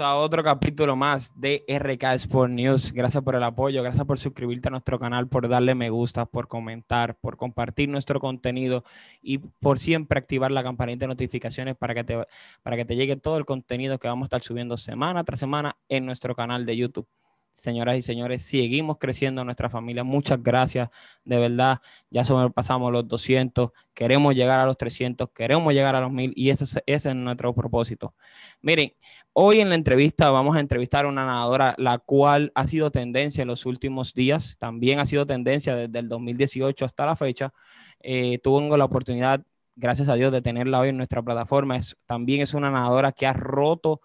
a otro capítulo más de RK Sport News. Gracias por el apoyo, gracias por suscribirte a nuestro canal, por darle me gusta, por comentar, por compartir nuestro contenido y por siempre activar la campanita de notificaciones para que te, para que te llegue todo el contenido que vamos a estar subiendo semana tras semana en nuestro canal de YouTube señoras y señores, seguimos creciendo nuestra familia. Muchas gracias, de verdad. Ya sobrepasamos los 200, queremos llegar a los 300, queremos llegar a los 1000 y ese es, nuestro propósito. Miren, hoy en la entrevista vamos a entrevistar a una nadadora la cual ha sido tendencia en los últimos días, también ha sido tendencia desde el 2018 hasta la fecha. Eh, tuvo la oportunidad, gracias a Dios, de tenerla hoy en nuestra plataforma. Es, también es una nadadora que ha roto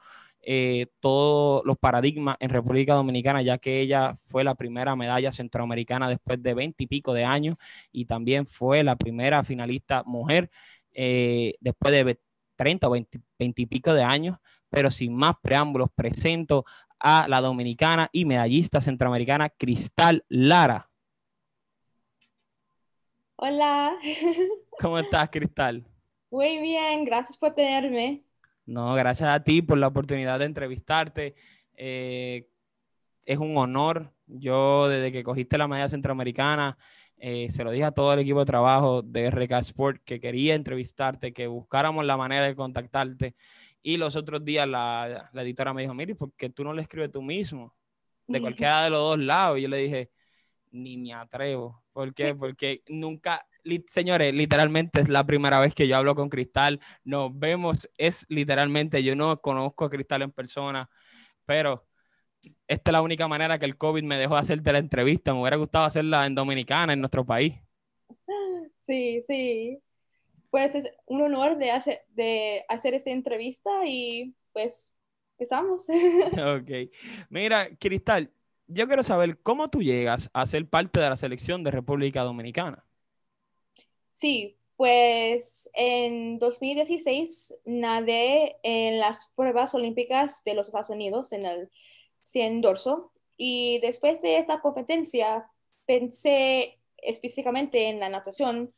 eh, todos los paradigmas en República Dominicana, ya que ella fue la primera medalla centroamericana después de veinte y pico de años y también fue la primera finalista mujer eh, después de 30 o 20 y pico de años. Pero sin más preámbulos, presento a la dominicana y medallista centroamericana Cristal Lara. Hola. ¿Cómo estás, Cristal? Muy bien, gracias por tenerme. No, gracias a ti por la oportunidad de entrevistarte. Eh, es un honor. Yo, desde que cogiste la medalla centroamericana, eh, se lo dije a todo el equipo de trabajo de RK Sport que quería entrevistarte, que buscáramos la manera de contactarte. Y los otros días la, editora me dijo, mire, ¿por qué tú no le escribes tú mismo? De cualquiera de los dos lados. Y yo le dije, ni me atrevo. ¿Por qué? Porque nunca señores, literalmente es la primera vez que yo hablo con Cristal. Nos vemos, es literalmente, yo no conozco a Cristal en persona, pero esta es la única manera que el COVID me dejó hacerte la entrevista. Me hubiera gustado hacerla en Dominicana, en nuestro país. Sí, sí. Pues es un honor de hacer, de hacer esta entrevista y pues empezamos. Ok. Mira, Cristal, yo quiero saber cómo tú llegas a ser parte de la selección de República Dominicana. Sí, pues en 2016 nadé en las pruebas olímpicas de los Estados Unidos en el 100 dorso y después de esta competencia pensé específicamente en la natación,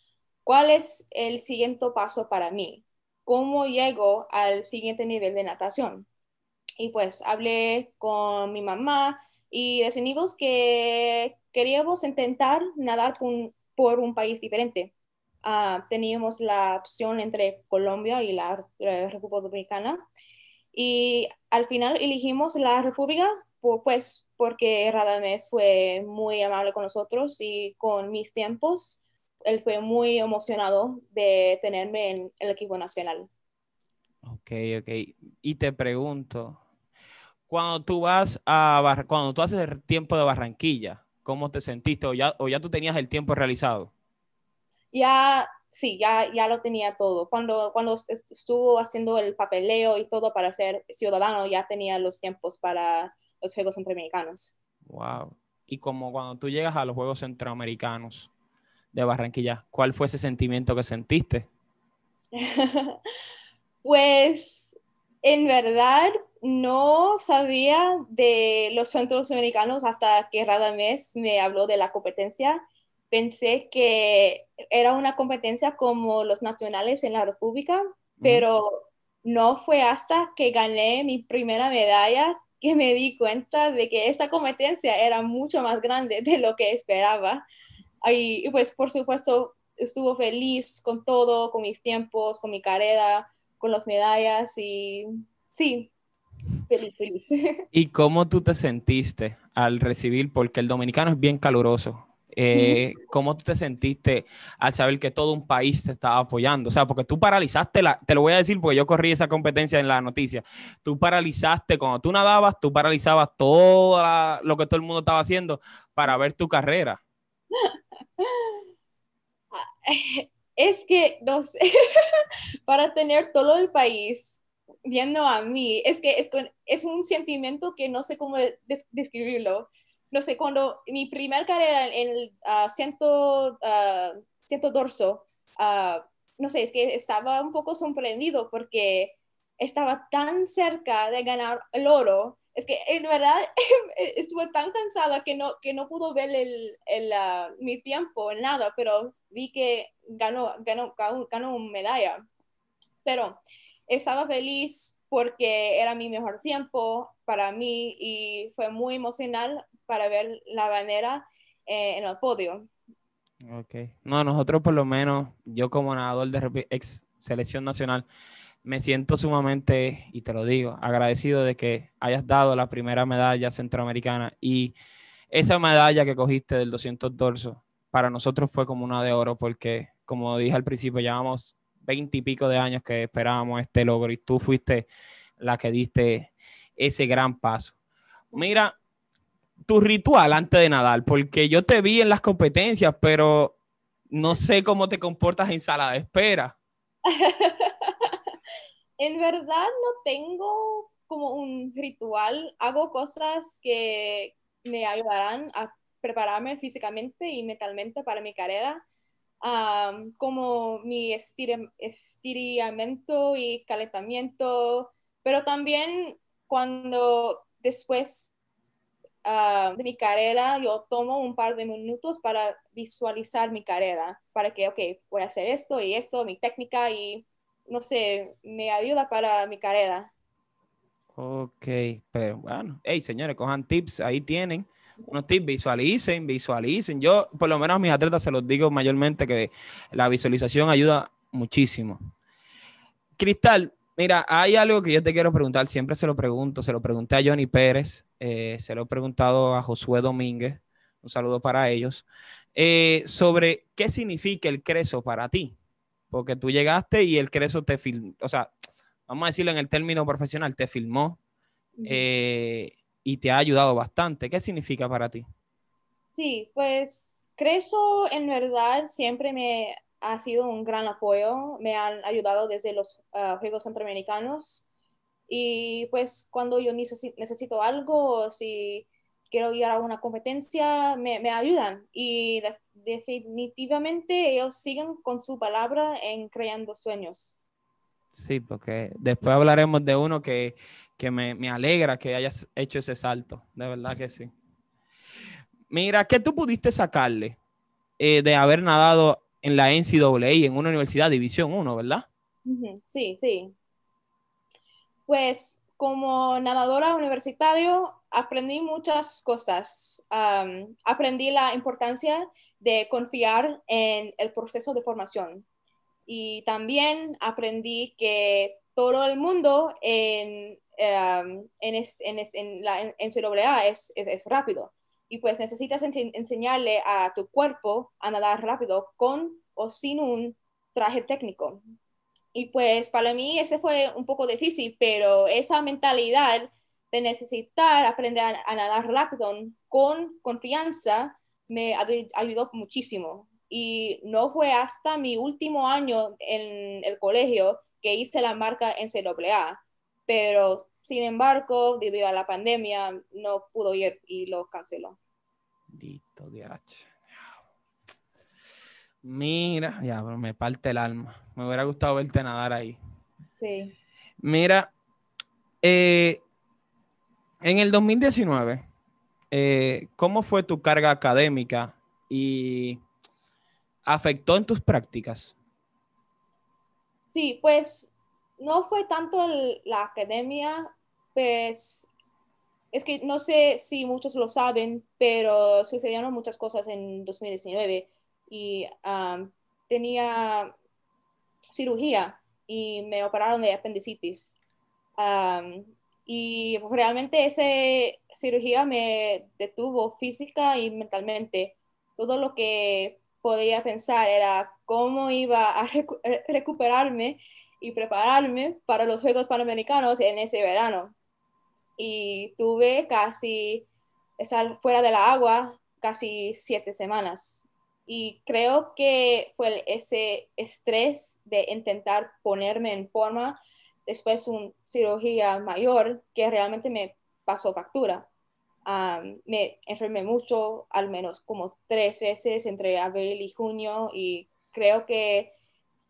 cuál es el siguiente paso para mí, cómo llego al siguiente nivel de natación. Y pues hablé con mi mamá y decidimos que queríamos intentar nadar por un país diferente Ah, teníamos la opción entre Colombia y la, República Dominicana. Y al final elegimos la República, pues porque Radamés fue muy amable con nosotros y con mis tiempos. Él fue muy emocionado de tenerme en el equipo nacional. Ok, ok. Y te pregunto, cuando tú vas a cuando tú haces el tiempo de Barranquilla, ¿cómo te sentiste? ya, ¿O ya, tú tenías el tiempo realizado? ya, sí, ya, ya lo tenía todo. Cuando, cuando estuvo haciendo el papeleo y todo para ser ciudadano, ya tenía los tiempos para los Juegos Centroamericanos. Wow. Y como cuando tú llegas a los Juegos Centroamericanos de Barranquilla, ¿cuál fue ese sentimiento que sentiste? pues en verdad no sabía de los centros americanos hasta que Radamés me habló de la competencia pensé que era una competencia como los nacionales en la República, pero no fue hasta que gané mi primera medalla que me di cuenta de que esta competencia era mucho más grande de lo que esperaba. Y, pues por supuesto estuvo feliz con todo, con mis tiempos, con mi carrera, con las medallas y sí, feliz, feliz. ¿Y cómo tú te sentiste al recibir? Porque el dominicano es bien caluroso eh, ¿Cómo tú te sentiste al saber que todo un país te estaba apoyando? O sea, porque tú paralizaste, la, te lo voy a decir porque yo corrí esa competencia en la noticia, tú paralizaste, cuando tú nadabas, tú paralizabas todo lo que todo el mundo estaba haciendo para ver tu carrera. Es que, no sé, para tener todo el país viendo a mí, es que es un sentimiento que no sé cómo describirlo no sé, cuando mi primer carrera en el uh, dorso, ah, no sé, es que estaba un poco sorprendido porque estaba tan cerca de ganar el oro. Es que en verdad e-, estuve tan cansada que no, que no pudo ver el, el mi tiempo en nada, pero vi que ganó, ganó, ganó una medalla. Pero estaba feliz porque era mi mejor tiempo para mí y fue muy emocional para ver la bandera eh, en el podio. Ok. No, nosotros por lo menos, yo como nadador de ex selección nacional, me siento sumamente, y te lo digo, agradecido de que hayas dado la primera medalla centroamericana y esa medalla que cogiste del 200 dorso, para nosotros fue como una de oro porque, como dije al principio, llevamos 20 y pico de años que esperábamos este logro y tú fuiste la que diste ese gran paso. Mira, tu ritual antes de nadar, porque yo te vi en las competencias, pero no sé cómo te comportas en sala de espera. en verdad no tengo como un ritual, hago cosas que me ayudarán a prepararme físicamente y mentalmente para mi carrera, como mi estiramiento y calentamiento, pero también cuando después Ah, de mi carrera, yo tomo un par de minutos para visualizar mi carrera, para que, ok, voy a hacer esto y esto, mi técnica y, no sé, me ayuda para mi carrera. Ok, pero pues, bueno, hey señores, cojan tips, ahí tienen unos tips, visualicen, visualicen. Yo, por lo menos a mis atletas se los digo mayormente que la visualización ayuda muchísimo. Cristal, mira, hay algo que yo te quiero preguntar, siempre se lo pregunto, se lo pregunté a Johnny Pérez, eh, se lo he preguntado a Josué Domínguez, un saludo para ellos, eh, sobre qué significa el creso para ti, porque tú llegaste y el creso te filmó, o sea, vamos a decirlo en el término profesional, te filmó eh, y te ha ayudado bastante. ¿Qué significa para ti? Sí, pues Creso en verdad siempre me ha sido un gran apoyo, me han ayudado desde los ah, Juegos Centroamericanos y pues cuando yo necesito algo, si quiero ir a una competencia, me, me ayudan. Y definitivamente ellos siguen con su palabra en creando sueños. Sí, porque después hablaremos de uno que, que me, me, alegra que hayas hecho ese salto, de verdad que sí. Mira, ¿qué tú pudiste sacarle eh, de haber nadado en la NCAA, en una universidad División 1, verdad? Sí, sí. Pues como nadadora universitaria aprendí muchas cosas. aprendí la importancia de confiar en el proceso de formación y también aprendí que todo el mundo en, um, la es, rápido y pues necesitas enseñarle a tu cuerpo a nadar rápido con o sin un traje técnico y pues para mí ese fue un poco difícil, pero esa mentalidad de necesitar aprender a, nadar rápido con confianza me ayudó muchísimo. Y no fue hasta mi último año en el colegio que hice la marca en CAA, pero sin embargo, debido a la pandemia, no pudo ir y lo canceló. Dito de Mira, ya, me parte el alma. Me hubiera gustado verte nadar ahí. Sí. Mira, eh, en el 2019, eh, ¿cómo fue tu carga académica y afectó en tus prácticas? Sí, pues no fue tanto la academia, pues es que no sé si muchos lo saben, pero sucedieron muchas cosas en 2019 y tenía cirugía y me operaron de apendicitis. y realmente esa cirugía me detuvo física y mentalmente. Todo lo que podía pensar era cómo iba a eh, recuperarme y prepararme para los Juegos Panamericanos en ese verano. Y tuve casi fuera del agua casi siete semanas y creo que fue ese estrés de intentar ponerme en forma después de una cirugía mayor que realmente me pasó factura. Ah, me enfermé mucho, al menos como tres veces entre abril y junio y creo que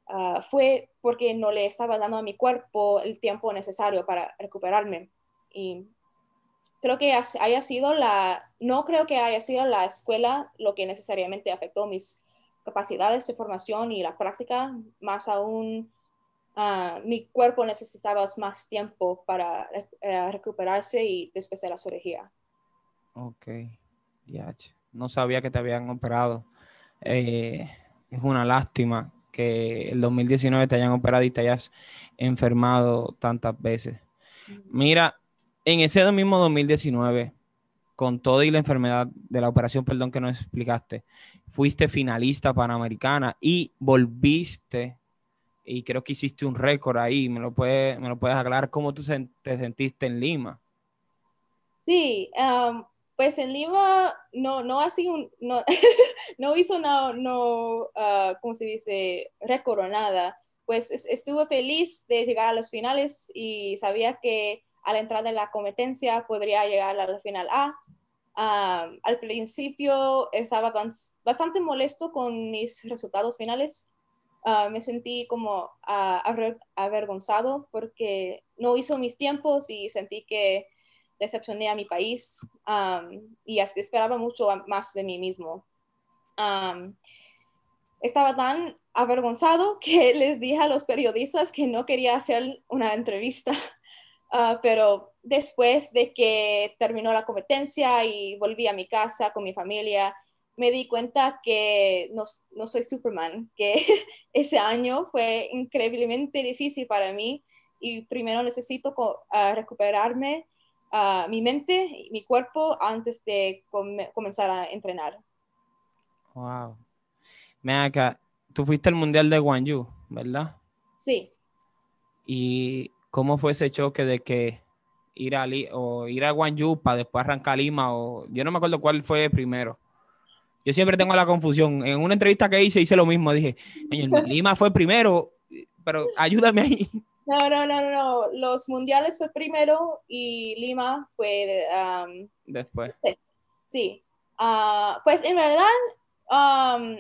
ah, fue porque no le estaba dando a mi cuerpo el tiempo necesario para recuperarme. Y creo que haya sido la, no creo que haya sido la escuela lo que necesariamente afectó mis capacidades de formación y la práctica, más aún ah, mi cuerpo necesitaba más tiempo para eh, eh, recuperarse y después de la cirugía. Ok, ya, no sabía que te habían operado. Eh, es una lástima que el 2019 te hayan operado y te hayas enfermado tantas veces. Mm. Mira, en ese mismo 2019, con toda y la enfermedad de la operación, perdón que no explicaste, fuiste finalista panamericana y volviste y creo que hiciste un récord ahí. ¿Me lo, puedes, me lo puedes aclarar cómo tú te sentiste en Lima? Sí, pues en Lima no, no, así no, no hizo nada no ah, ¿cómo se dice? Récord o nada. Pues estuve feliz de llegar a los finales y sabía que a la entrada en la competencia podría llegar a la final A. al principio estaba bastante molesto con mis resultados finales. Ah, me sentí como ah, avergonzado porque no hizo mis tiempos y sentí que decepcioné a mi país y esperaba mucho más de mí mismo. estaba tan avergonzado que les dije a los periodistas que no quería hacer una entrevista Ah, pero después de que terminó la competencia y volví a mi casa con mi familia, me di cuenta que no, no soy Superman, que ese año fue increíblemente difícil para mí y primero necesito ah, recuperarme a ah, mi mente y mi cuerpo antes de comenzar a entrenar. Wow. Mira acá, tú fuiste al Mundial de Guangzhou, ¿verdad? Sí. Y ¿Cómo fue ese choque de que ir a, o ir después arrancar Lima? O, yo no me acuerdo cuál fue primero. Yo siempre tengo la confusión. En una entrevista que hice, hice lo mismo. Dije, Lima fue primero, pero ayúdame ahí. No, no, no, no. Los mundiales fue primero y Lima fue. después. Sí. Ah, pues en verdad, um,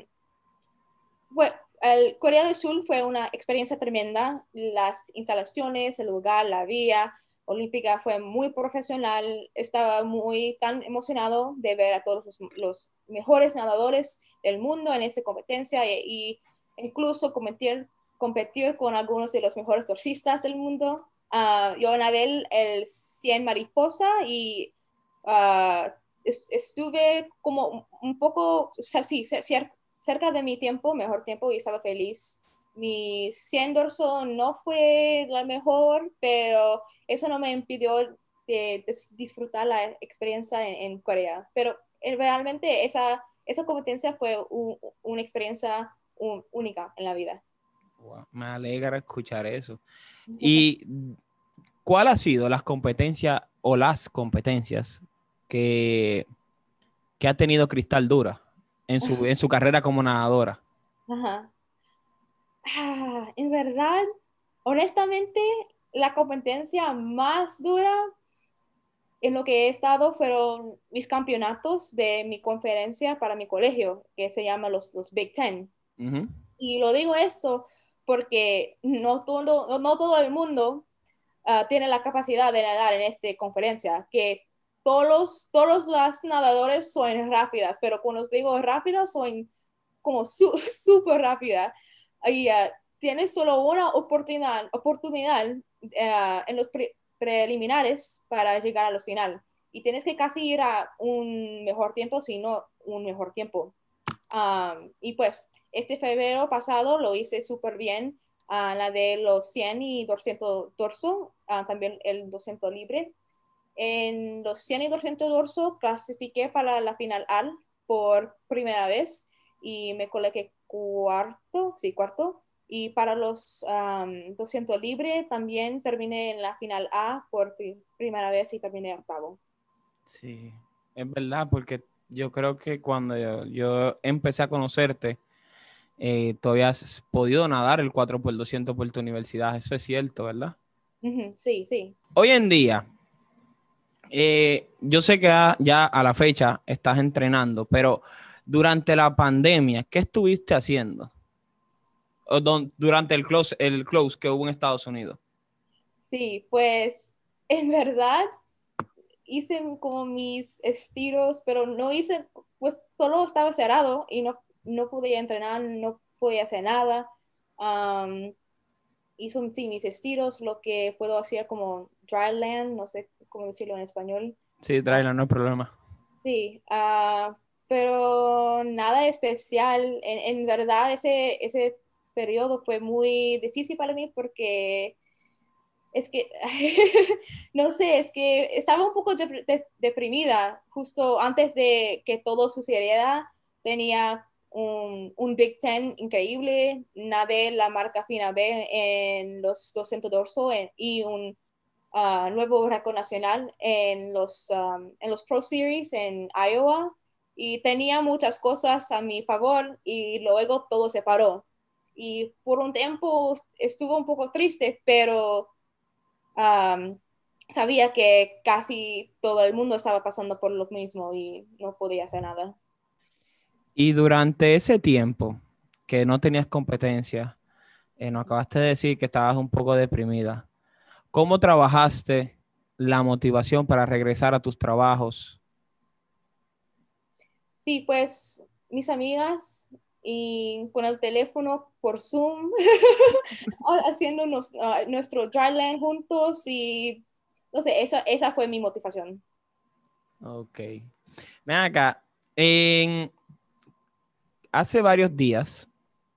el Corea del Sur fue una experiencia tremenda. Las instalaciones, el lugar, la vía olímpica fue muy profesional. Estaba muy tan emocionado de ver a todos los, mejores nadadores del mundo en esa competencia e, incluso competir, competir con algunos de los mejores torcistas del mundo. Ah, yo nadé el 100 mariposa y ah, estuve como un poco, o sea, sí, cierto cerca de mi tiempo, mejor tiempo, y estaba feliz. Mi 100 dorso no fue la mejor, pero eso no me impidió disfrutar la experiencia en, Corea. Pero eh, realmente esa, esa competencia fue una experiencia única en la vida. me alegra escuchar eso. ¿Y cuál ha sido las competencias o las competencias que, que ha tenido Cristal Dura? en su, carrera como nadadora? Ah, en verdad, honestamente, la competencia más dura en lo que he estado fueron mis campeonatos de mi conferencia para mi colegio, que se llama los, Big Ten. Y lo digo esto porque no todo, no todo el mundo ah, tiene la capacidad de nadar en esta conferencia, que todos los, todos los nadadores son rápidas, pero cuando os digo rápidas, son como súper su, Y eh, tienes solo una oportunidad, oportunidad eh, en los preliminares para llegar a los final. Y tienes que casi ir a un mejor tiempo, si no un mejor tiempo. y pues este febrero pasado lo hice súper bien, ah, la de los 100 y 200 torso, ah, también el 200 libre. En los 100 y 200 dorso clasifiqué para la final A por primera vez y me coloqué cuarto, sí, cuarto. Y para los 200 libre también terminé en la final A por primera vez y terminé octavo. Sí, es verdad, porque yo creo que cuando yo, empecé a conocerte, eh, todavía has podido nadar el 4x200 por tu universidad, eso es cierto, ¿verdad? sí, sí. Hoy en día, eh, yo sé que ya a la fecha estás entrenando, pero durante la pandemia, ¿qué estuviste haciendo? durante el close, el close que hubo en Estados Unidos. Sí, pues en verdad hice como mis estiros, pero no hice, pues todo estaba cerrado y no, no podía entrenar, no podía hacer nada hizo sí, mis estilos, lo que puedo hacer como dryland, no sé cómo decirlo en español. Sí, land, no hay problema. Sí, ah, pero nada especial. En, verdad, ese, ese periodo fue muy difícil para mí porque es que, no sé, es que estaba un poco deprimida justo antes de que todo sucediera. Tenía un, Big Ten increíble, nadé la marca fina B en los 200 dorso y un ah, nuevo récord nacional en los, um, en los Pro Series en Iowa y tenía muchas cosas a mi favor y luego todo se paró. Y por un tiempo estuvo un poco triste, pero um, sabía que casi todo el mundo estaba pasando por lo mismo y no podía hacer nada. Y durante ese tiempo que no tenías competencia, eh, nos acabaste de decir que estabas un poco deprimida. ¿Cómo trabajaste la motivación para regresar a tus trabajos? Sí, pues mis amigas y con el teléfono por Zoom, haciendo ah, nuestro dryland juntos y no sé, esa, esa fue mi motivación. Ok. Ven acá, en, hace varios días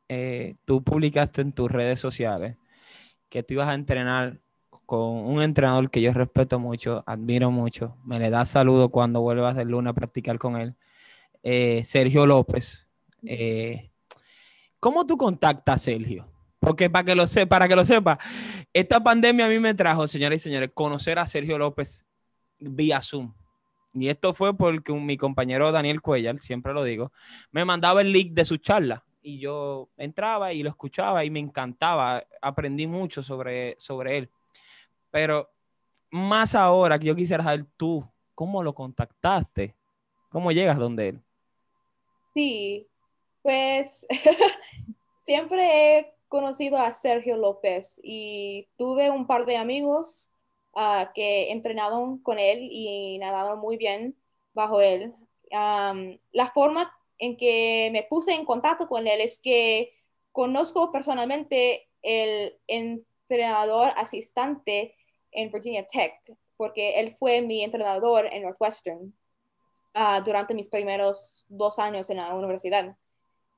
eh, tú publicaste en tus redes sociales que tú ibas a entrenar con un entrenador que yo respeto mucho, admiro mucho, me le da saludo cuando vuelvas el lunes a practicar con él, eh, Sergio López. Eh, ¿Cómo tú contactas a Sergio? Porque para que lo sepa, para que lo sepa, esta pandemia a mí me trajo, señores y señores, conocer a Sergio López vía Zoom. Y esto fue porque mi compañero Daniel Cuellar, siempre lo digo, me mandaba el link de su charla. y yo entraba y lo escuchaba y me encantaba. Aprendí mucho sobre, sobre él. Pero más ahora que yo quisiera saber tú, ¿cómo lo contactaste? ¿Cómo llegas donde él? Sí, pues siempre he conocido a Sergio López y tuve un par de amigos Ah, que entrenaron con él y nadaron muy bien bajo él. Ah, la forma en que me puse en contacto con él es que conozco personalmente el entrenador asistente en Virginia Tech, porque él fue mi entrenador en Northwestern ah, durante mis primeros dos años en la universidad.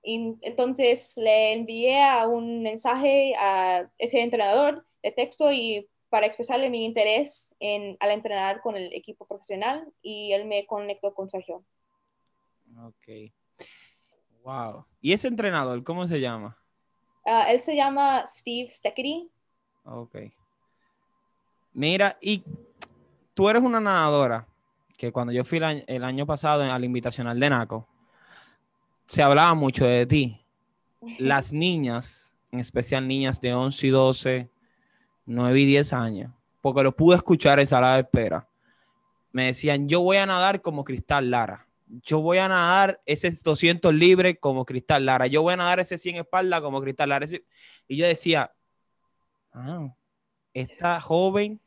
Y entonces le envié un mensaje a ese entrenador de texto y para expresarle mi interés en, al entrenar con el equipo profesional y él me conectó con Sergio. Ok. Wow. ¿Y ese entrenador, cómo se llama? Ah, él se llama Steve Steckery. Ok. Mira, y tú eres una nadadora que cuando yo fui el año, el año pasado al invitacional de NACO, se hablaba mucho de ti. Las niñas, en especial niñas de 11 y 12, 9 y 10 años, porque lo pude escuchar esa sala de espera. Me decían, yo voy a nadar como Cristal Lara. Yo voy a nadar ese 200 libre como Cristal Lara. Yo voy a nadar ese 100 espalda como Cristal Lara. Y yo decía, ah, esta joven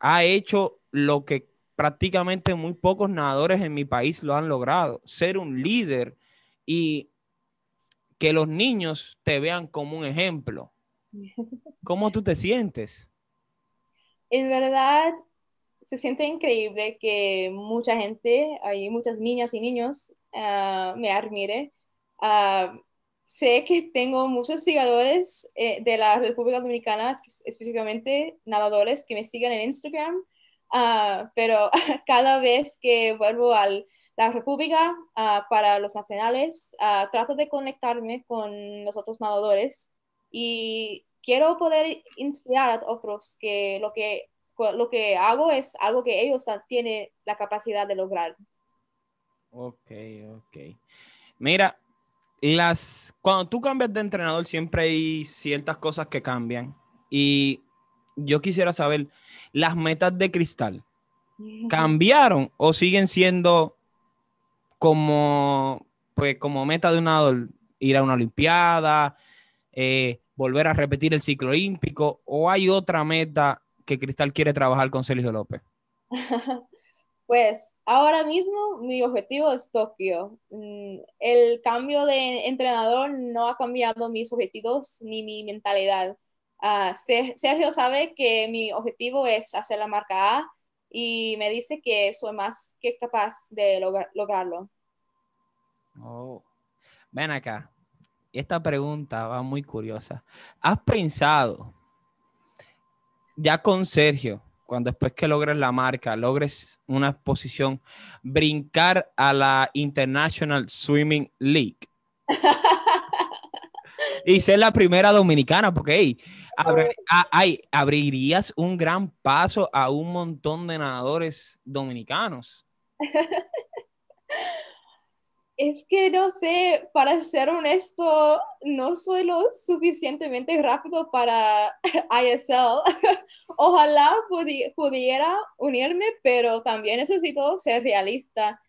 ha hecho lo que prácticamente muy pocos nadadores en mi país lo han logrado, ser un líder y que los niños te vean como un ejemplo. ¿Cómo tú te sientes? En verdad, se siente increíble que mucha gente, hay muchas niñas y niños, ah, me admire. Ah, sé que tengo muchos seguidores eh, de la República Dominicana, específicamente nadadores que me siguen en Instagram, ah, pero cada vez que vuelvo a la República para los nacionales, trato de conectarme con los otros nadadores y quiero poder inspirar a otros que lo que, lo que hago es algo que ellos tienen la capacidad de lograr. Ok, ok. Mira, las, cuando tú cambias de entrenador siempre hay ciertas cosas que cambian y yo quisiera saber, las metas de cristal, ¿cambiaron o siguen siendo como, pues, como meta de un ir a una olimpiada? Eh, volver a repetir el ciclo olímpico o hay otra meta que Cristal quiere trabajar con Sergio López? Pues ahora mismo mi objetivo es Tokio. Mm, el cambio de entrenador no ha cambiado mis objetivos ni mi mentalidad. Ah, Sergio sabe que mi objetivo es hacer la marca A y me dice que soy más que capaz de lograrlo. Oh, ven acá, esta pregunta va muy curiosa. ¿Has pensado ya con Sergio, cuando después que logres la marca, logres una exposición, brincar a la International Swimming League? y ser la primera dominicana, porque abrirías un gran paso a un montón de nadadores dominicanos. Es que no sé, para ser honesto, no soy lo suficientemente rápido para ISL. Ojalá pudiera unirme, pero también necesito ser realista.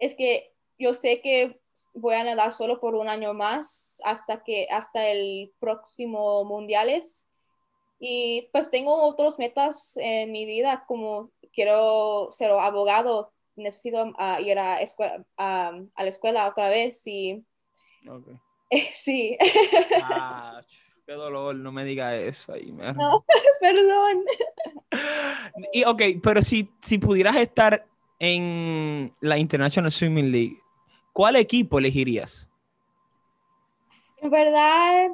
es que yo sé que voy a nadar solo por un año más hasta que hasta el próximo mundiales y pues tengo otras metas en mi vida como quiero ser abogado necesito ah, ir a, a la escuela otra vez y... sí. Ah, qué dolor, no me diga eso perdón. y ok, pero si, si pudieras estar en la International Swimming League, ¿cuál equipo elegirías? En verdad,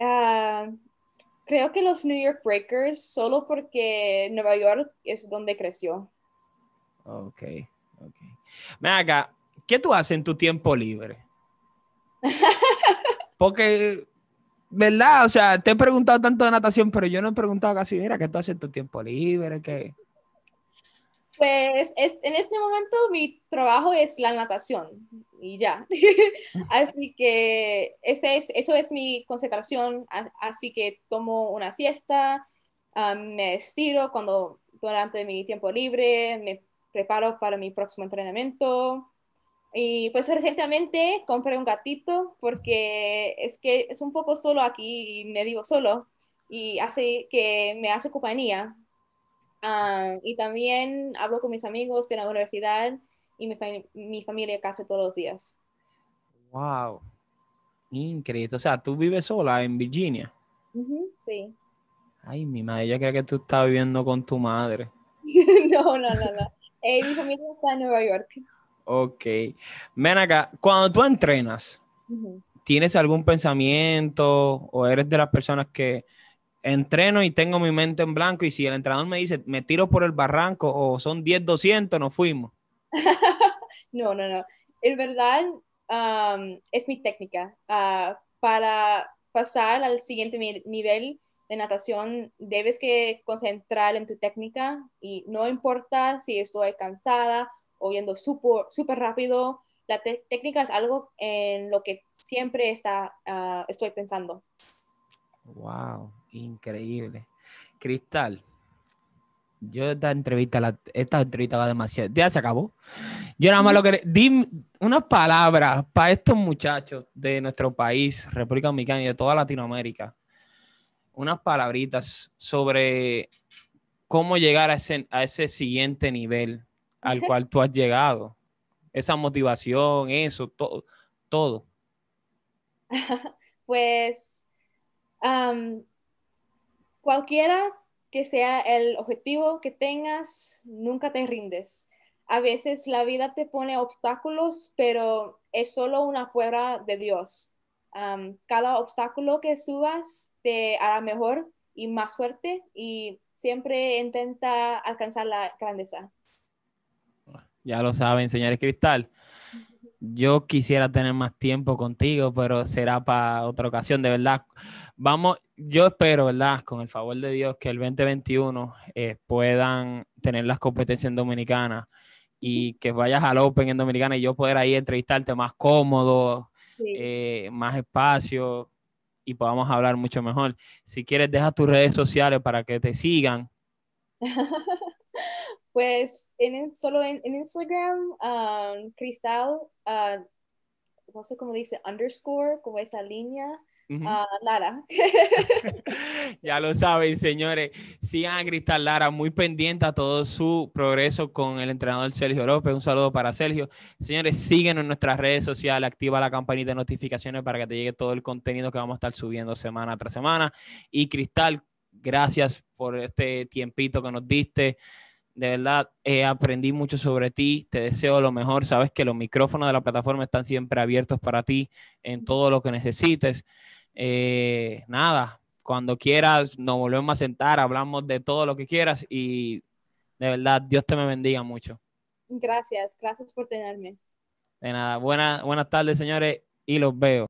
ah, creo que los New York Breakers, solo porque Nueva York es donde creció. Ok, ok. Maga, ¿qué tú haces en tu tiempo libre? Porque, ¿verdad? O sea, te he preguntado tanto de natación, pero yo no he preguntado casi, mira, ¿qué tú haces en tu tiempo libre? ¿Qué? Pues es, en este momento mi trabajo es la natación y ya. así que ese es, eso es mi concentración. Así que tomo una siesta, ah, me estiro cuando durante mi tiempo libre, me preparo para mi próximo entrenamiento. Y pues recientemente compré un gatito porque es que es un poco solo aquí y me vivo solo y así que me hace compañía. Ah, y también hablo con mis amigos de la universidad y mi, familia casi todos los días. ¡Wow! Increíble. O sea, tú vives sola en Virginia. sí. Ay, mi madre, yo creo que tú estás viviendo con tu madre. no, no, no, no. Eh, mi familia está en Nueva York. Ok. Ven acá, cuando tú entrenas, ¿tienes algún pensamiento o eres de las personas que entreno y tengo mi mente en blanco y si el entrenador me dice, me tiro por el barranco o son 10, 200, nos fuimos? no, no, no. En verdad, es mi técnica. Ah, para pasar al siguiente nivel, de natación debes que concentrar en tu técnica y no importa si estoy cansada o yendo súper rápido, la técnica es algo en lo que siempre está, ah, estoy pensando. Wow, increíble. Cristal, yo esta entrevista, esta entrevista va demasiado, ya se acabó. Yo nada más lo que, di unas palabras para estos muchachos de nuestro país, República Dominicana y de toda Latinoamérica unas palabritas sobre cómo llegar a ese, siguiente nivel al cual tú has llegado. Esa motivación, eso, todo todo. Pues cualquiera que sea el objetivo que tengas, nunca te rindes. A veces la vida te pone obstáculos, pero es solo una prueba de Dios cada obstáculo que subas te hará mejor y más fuerte y siempre intenta alcanzar la grandeza. Ya lo saben, señores Cristal. Yo quisiera tener más tiempo contigo, pero será para otra ocasión, de verdad. Vamos, yo espero, ¿verdad? Con el favor de Dios, que el 2021 eh, puedan tener las competencias en Dominicana y que vayas al Open en Dominicana y yo poder ahí entrevistarte más cómodo, eh, más espacio y podamos hablar mucho mejor. Si quieres, deja tus redes sociales para que te sigan. pues en, solo en, Instagram, um, Cristal, uh, no sé cómo dice, underscore, como esa línea, Ah, Lara. ya lo saben, señores. Sigan a Cristal Lara, muy pendiente a todo su progreso con el entrenador Sergio López. Un saludo para Sergio. Señores, síguenos en nuestras redes sociales, activa la campanita de notificaciones para que te llegue todo el contenido que vamos a estar subiendo semana tras semana. Y Cristal, gracias por este tiempito que nos diste. De verdad, eh, aprendí mucho sobre ti. Te deseo lo mejor. Sabes que los micrófonos de la plataforma están siempre abiertos para ti en todo lo que necesites. Eh, nada, cuando quieras nos volvemos a sentar, hablamos de todo lo que quieras y de verdad, Dios te me bendiga mucho. Gracias, gracias por tenerme. De nada, buenas buenas tardes señores y los veo.